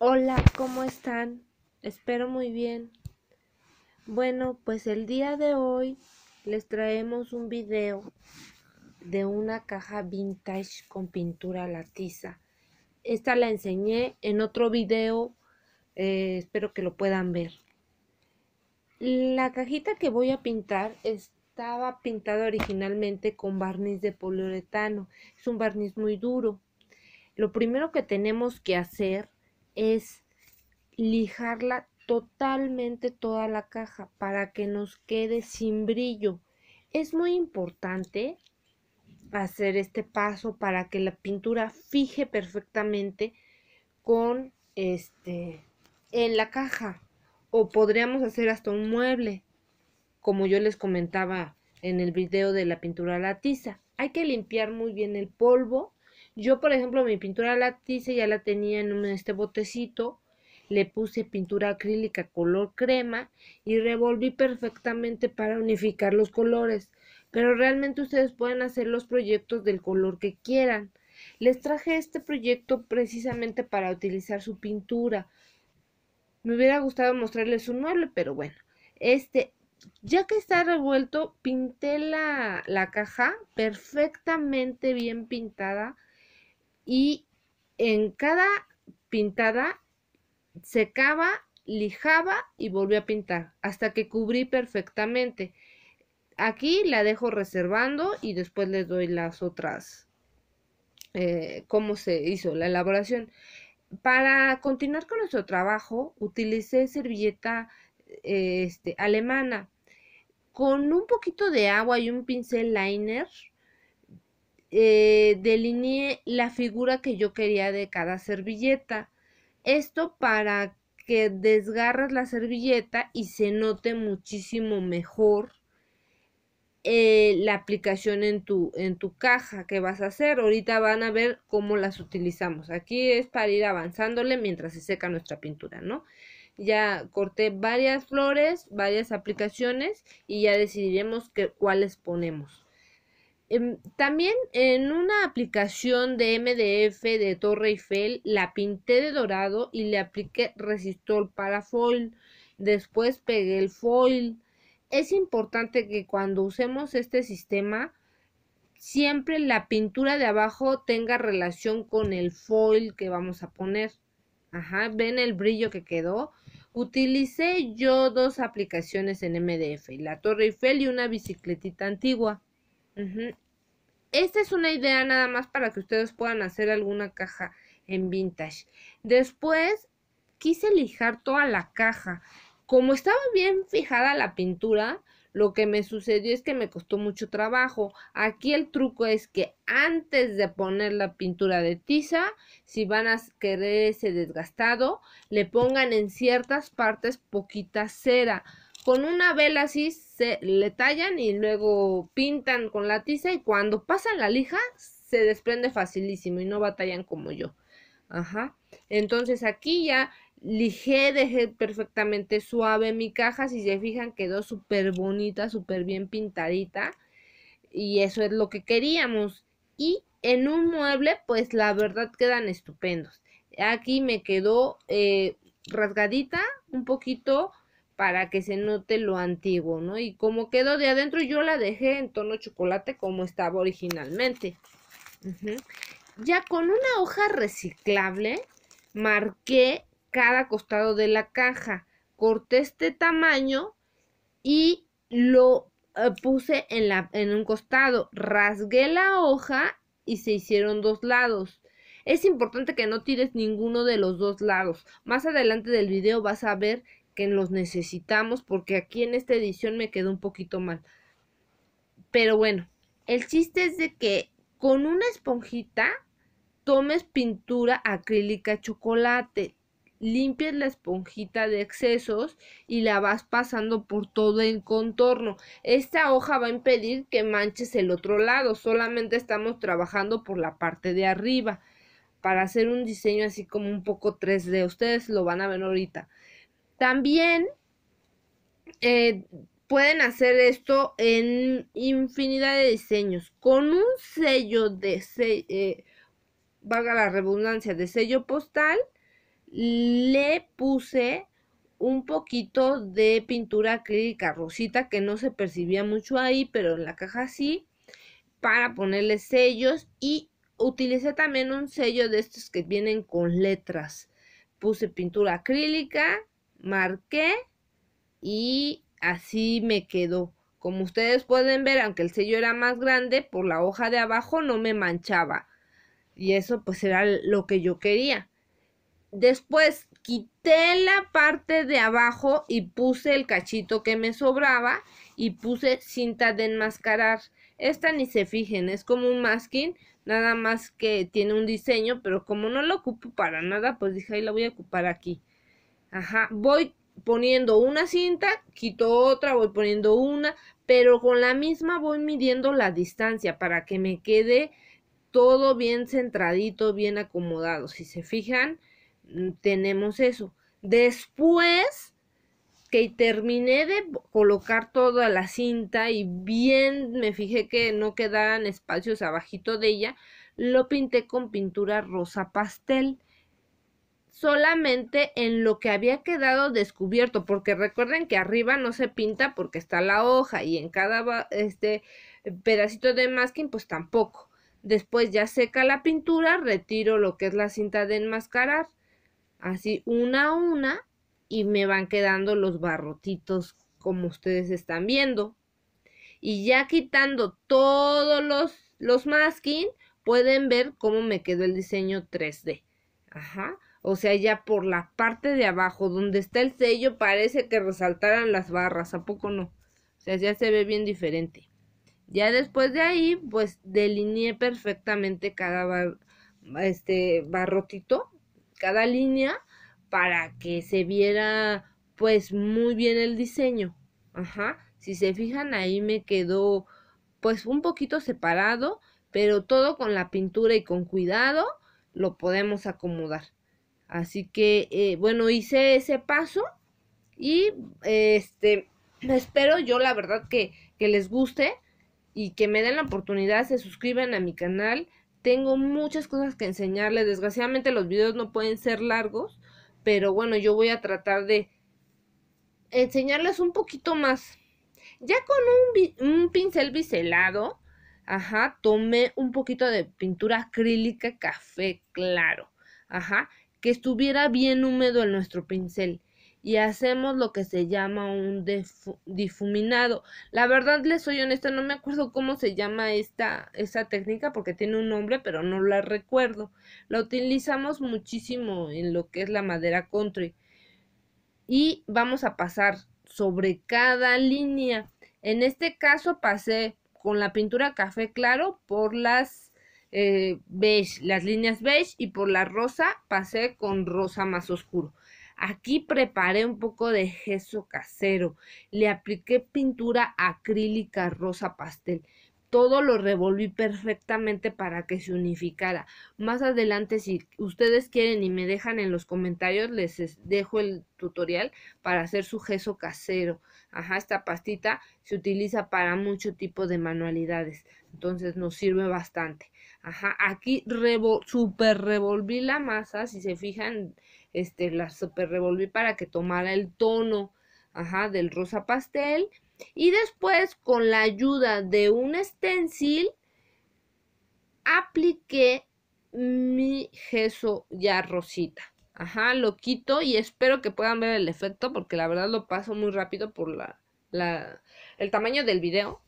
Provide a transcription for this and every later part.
Hola, ¿cómo están? Espero muy bien. Bueno, pues el día de hoy les traemos un video de una caja vintage con pintura latiza. Esta la enseñé en otro video, eh, espero que lo puedan ver. La cajita que voy a pintar estaba pintada originalmente con barniz de poliuretano. Es un barniz muy duro. Lo primero que tenemos que hacer es lijarla totalmente toda la caja para que nos quede sin brillo. Es muy importante hacer este paso para que la pintura fije perfectamente con este en la caja o podríamos hacer hasta un mueble como yo les comentaba en el video de la pintura a la tiza hay que limpiar muy bien el polvo yo, por ejemplo, mi pintura latice ya la tenía en este botecito. Le puse pintura acrílica color crema y revolví perfectamente para unificar los colores. Pero realmente ustedes pueden hacer los proyectos del color que quieran. Les traje este proyecto precisamente para utilizar su pintura. Me hubiera gustado mostrarles un mueble, pero bueno. Este, ya que está revuelto, pinté la, la caja perfectamente bien pintada y en cada pintada secaba, lijaba y volví a pintar hasta que cubrí perfectamente. Aquí la dejo reservando y después les doy las otras, eh, cómo se hizo la elaboración. Para continuar con nuestro trabajo, utilicé servilleta eh, este, alemana. Con un poquito de agua y un pincel liner, eh, delineé la figura que yo quería de cada servilleta. Esto para que desgarras la servilleta y se note muchísimo mejor eh, la aplicación en tu, en tu caja que vas a hacer. Ahorita van a ver cómo las utilizamos. Aquí es para ir avanzándole mientras se seca nuestra pintura, ¿no? Ya corté varias flores, varias aplicaciones y ya decidiremos cuáles ponemos. Em, también en una aplicación de MDF de Torre Eiffel la pinté de dorado y le apliqué resistor para foil. Después pegué el foil. Es importante que cuando usemos este sistema siempre la pintura de abajo tenga relación con el foil que vamos a poner. Ajá, ven el brillo que quedó. Utilicé yo dos aplicaciones en MDF, la Torre Eiffel y una bicicletita antigua. Esta es una idea nada más para que ustedes puedan hacer alguna caja en vintage. Después quise lijar toda la caja. Como estaba bien fijada la pintura, lo que me sucedió es que me costó mucho trabajo. Aquí el truco es que antes de poner la pintura de tiza, si van a querer ese desgastado, le pongan en ciertas partes poquita cera con una vela así se le tallan y luego pintan con la tiza y cuando pasan la lija se desprende facilísimo y no batallan como yo. Ajá. Entonces aquí ya lijé, dejé perfectamente suave mi caja. Si se fijan, quedó súper bonita, súper bien pintadita. Y eso es lo que queríamos. Y en un mueble, pues la verdad quedan estupendos. Aquí me quedó eh, rasgadita un poquito para que se note lo antiguo, ¿no? Y como quedó de adentro, yo la dejé en tono chocolate como estaba originalmente. Ya con una hoja reciclable, marqué cada costado de la caja, corté este tamaño y lo eh, puse en, la, en un costado, rasgué la hoja y se hicieron dos lados. Es importante que no tires ninguno de los dos lados. Más adelante del video vas a ver que los necesitamos, porque aquí en esta edición me quedó un poquito mal. Pero bueno, el chiste es de que con una esponjita tomes pintura acrílica chocolate, limpias la esponjita de excesos y la vas pasando por todo el contorno. Esta hoja va a impedir que manches el otro lado, solamente estamos trabajando por la parte de arriba para hacer un diseño así como un poco 3D. Ustedes lo van a ver ahorita. También eh, pueden hacer esto en infinidad de diseños. Con un sello de, eh, valga la redundancia, de sello postal, le puse un poquito de pintura acrílica rosita que no se percibía mucho ahí, pero en la caja sí, para ponerle sellos y utilicé también un sello de estos que vienen con letras. Puse pintura acrílica, marqué y así me quedó. Como ustedes pueden ver, aunque el sello era más grande, por la hoja de abajo no me manchaba. Y eso pues era lo que yo quería. Después quité la parte de abajo y puse el cachito que me sobraba y puse cinta de enmascarar. Esta ni se fijen, es como un masking, nada más que tiene un diseño, pero como no lo ocupo para nada, pues dije, ahí la voy a ocupar aquí. Ajá, voy poniendo una cinta, quito otra, voy poniendo una, pero con la misma voy midiendo la distancia para que me quede todo bien centradito, bien acomodado. Si se fijan, mm, tenemos eso. Después que terminé de colocar toda la cinta y bien me fijé que no quedaran espacios abajito de ella, lo pinté con pintura rosa pastel solamente en lo que había quedado descubierto, porque recuerden que arriba no se pinta porque está la hoja y en cada este pedacito de masking pues tampoco. Después ya seca la pintura, retiro lo que es la cinta de enmascarar, así una a una y me van quedando los barrotitos como ustedes están viendo. Y ya quitando todos los, los masking, pueden ver cómo me quedó el diseño 3D. Ajá o sea, ya por la parte de abajo, donde está el sello, parece que resaltaran las barras, ¿a poco no? O sea, ya se ve bien diferente. Ya después de ahí, pues delineé perfectamente cada este barrotito, cada línea, para que se viera pues muy bien el diseño. Ajá. Si se fijan ahí me quedó pues un poquito separado, pero todo con la pintura y con cuidado lo podemos acomodar. Así que, eh, bueno, hice ese paso y este, espero yo la verdad que, les guste y que me den la oportunidad, se suscriban a mi canal. Tengo muchas cosas que enseñarles. Desgraciadamente los videos no pueden ser largos, pero bueno, yo voy a tratar de enseñarles un poquito más. Ya con un, un pincel biselado, ajá, tomé un poquito de pintura acrílica café claro, ajá, que estuviera bien húmedo en nuestro pincel y hacemos lo que se llama un difuminado. La verdad les soy honesta, no me acuerdo cómo se llama esta esa técnica porque tiene un nombre, pero no la recuerdo. La utilizamos muchísimo en lo que es la madera country. Y vamos a pasar sobre cada línea. En este caso pasé con la pintura café claro por las eh, beige, las líneas beige y por la rosa pasé con rosa más oscuro. Aquí preparé un poco de gesso casero, le apliqué pintura acrílica rosa pastel. Todo lo revolví perfectamente para que se unificara. Más adelante, si ustedes quieren y me dejan en los comentarios, les dejo el tutorial para hacer su gesso casero. esta pastita se utiliza para mucho tipo de manualidades, entonces nos sirve bastante. Ajá, aquí revo, super revolví la masa, si se fijan, este, la super revolví para que tomara el tono, ajá, del rosa pastel. Y después, con la ayuda de un stencil, apliqué mi gesso ya rosita. Ajá, lo quito y espero que puedan ver el efecto porque la verdad lo paso muy rápido por la, el tamaño del video.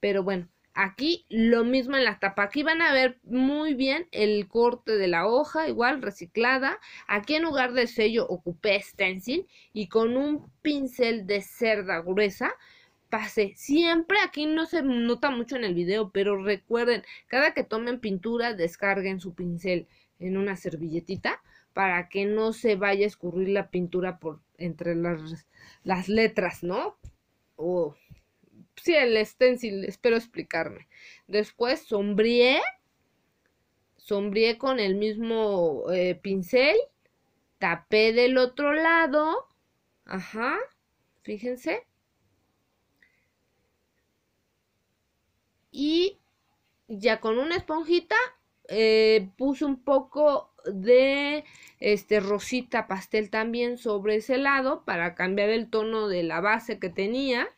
Pero bueno, Aquí lo mismo en la tapa. Aquí van a ver muy bien el corte de la hoja, igual reciclada. Aquí en lugar de sello ocupé stencil y con un pincel de cerda gruesa pasé. Siempre aquí no se nota mucho en el video, pero recuerden, cada que tomen pintura descarguen su pincel en una servilletita para que no se vaya a escurrir la pintura por entre las, las letras, ¿no? Oh. Sí, el stencil, espero explicarme. Después sombríe, sombríe con el mismo eh, pincel, tapé del otro lado, ajá, fíjense. Y ya con una esponjita eh, puse un poco de este rosita pastel también sobre ese lado para cambiar el tono de la base que tenía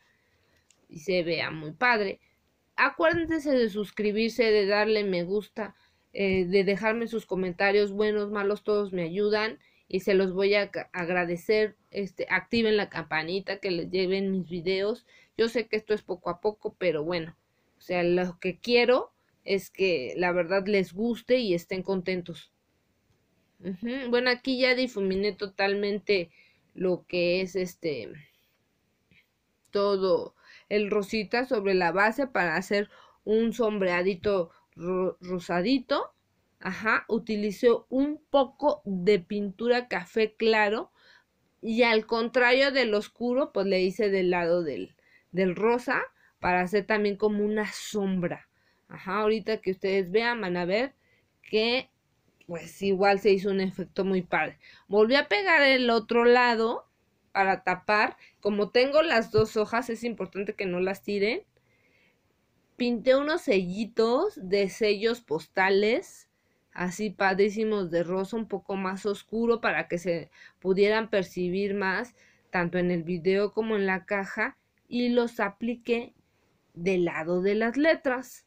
y se vea muy padre. Acuérdense de suscribirse, de darle me gusta, eh, de dejarme sus comentarios, buenos, malos, todos me ayudan y se los voy a agradecer. Este, activen la campanita que les lleven mis videos. Yo sé que esto es poco a poco, pero bueno, o sea, lo que quiero es que la verdad les guste y estén contentos. Bueno, aquí ya difuminé totalmente lo que es este todo el rosita sobre la base para hacer un sombreadito rosadito. Ajá, utilicé un poco de pintura café claro y al contrario del oscuro, pues le hice del lado del, del rosa para hacer también como una sombra. Ajá, ahorita que ustedes vean, van a ver que pues igual se hizo un efecto muy padre. Volví a pegar el otro lado para tapar, como tengo las dos hojas, es importante que no las tiren. Pinté unos sellitos de sellos postales, así padrísimos de rosa, un poco más oscuro para que se pudieran percibir más, tanto en el video como en la caja, y los apliqué del lado de las letras.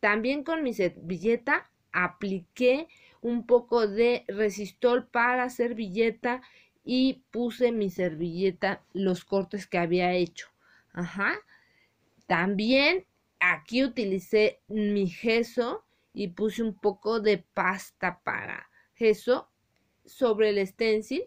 También con mi servilleta apliqué un poco de resistol para servilleta y puse mi servilleta los cortes que había hecho. Ajá. También aquí utilicé mi gesso y puse un poco de pasta para gesso sobre el stencil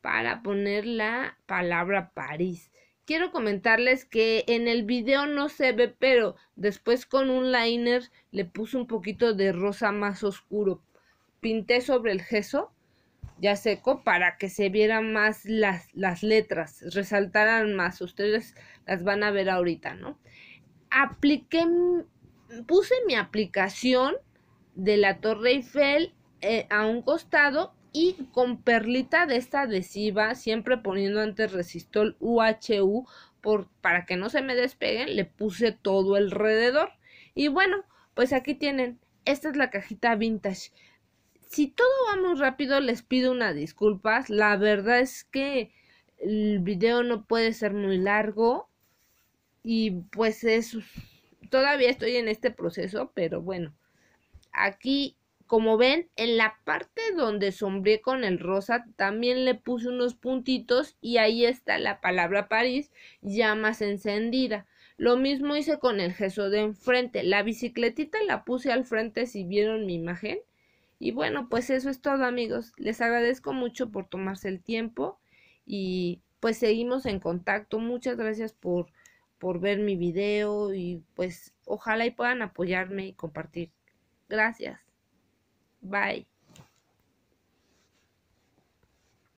para poner la palabra París. Quiero comentarles que en el video no se ve, pero después con un liner le puse un poquito de rosa más oscuro. Pinté sobre el gesso ya seco para que se vieran más las, las letras, resaltaran más. Ustedes las van a ver ahorita, ¿no? Apliqué, puse mi aplicación de la Torre Eiffel eh, a un costado y con perlita de esta adhesiva, siempre poniendo antes resistor UHU por, para que no se me despeguen, le puse todo alrededor. Y bueno, pues aquí tienen, esta es la cajita vintage si todo vamos rápido, les pido unas disculpas. La verdad es que el video no puede ser muy largo. Y pues es. Todavía estoy en este proceso, pero bueno. Aquí, como ven, en la parte donde sombreé con el rosa, también le puse unos puntitos. Y ahí está la palabra París, ya más encendida. Lo mismo hice con el gesso de enfrente. La bicicletita la puse al frente si vieron mi imagen y bueno, pues eso es todo amigos. Les agradezco mucho por tomarse el tiempo y pues seguimos en contacto. Muchas gracias por, por ver mi video y pues ojalá y puedan apoyarme y compartir. Gracias. Bye.